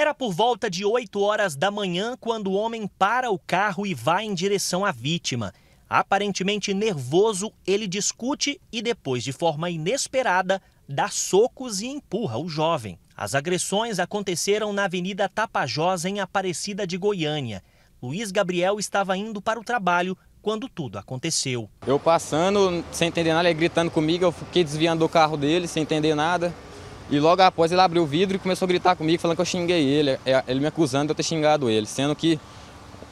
Era por volta de 8 horas da manhã quando o homem para o carro e vai em direção à vítima. Aparentemente nervoso, ele discute e, depois, de forma inesperada, dá socos e empurra o jovem. As agressões aconteceram na Avenida Tapajós, em Aparecida de Goiânia. Luiz Gabriel estava indo para o trabalho quando tudo aconteceu. Eu passando, sem entender nada, ele gritando comigo, eu fiquei desviando do carro dele, sem entender nada. E logo após ele abriu o vidro e começou a gritar comigo, falando que eu xinguei ele, é, ele me acusando de eu ter xingado ele, sendo que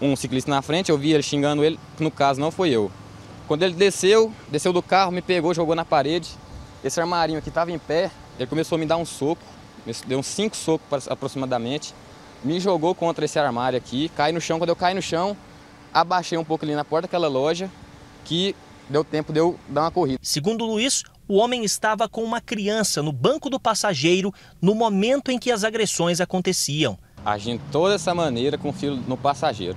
um ciclista na frente, eu vi ele xingando ele, que no caso não foi eu. Quando ele desceu, desceu do carro, me pegou, jogou na parede. Esse armarinho aqui estava em pé, ele começou a me dar um soco, deu uns cinco socos aproximadamente, me jogou contra esse armário aqui, caí no chão. Quando eu caí no chão, abaixei um pouco ali na porta daquela loja, que deu tempo de eu dar uma corrida. Segundo o Luiz, o homem estava com uma criança no banco do passageiro no momento em que as agressões aconteciam. Agindo toda essa maneira com o filho no passageiro.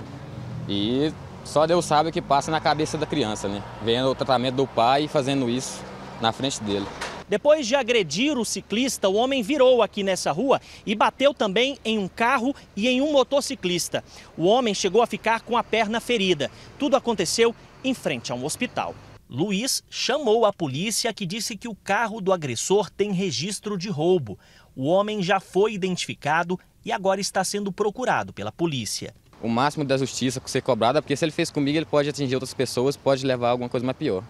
E só Deus sabe o que passa na cabeça da criança, né? Vendo o tratamento do pai e fazendo isso na frente dele. Depois de agredir o ciclista, o homem virou aqui nessa rua e bateu também em um carro e em um motociclista. O homem chegou a ficar com a perna ferida. Tudo aconteceu em frente a um hospital. Luiz chamou a polícia que disse que o carro do agressor tem registro de roubo. O homem já foi identificado e agora está sendo procurado pela polícia. O máximo da justiça ser cobrada, porque se ele fez comigo, ele pode atingir outras pessoas, pode levar a alguma coisa mais pior.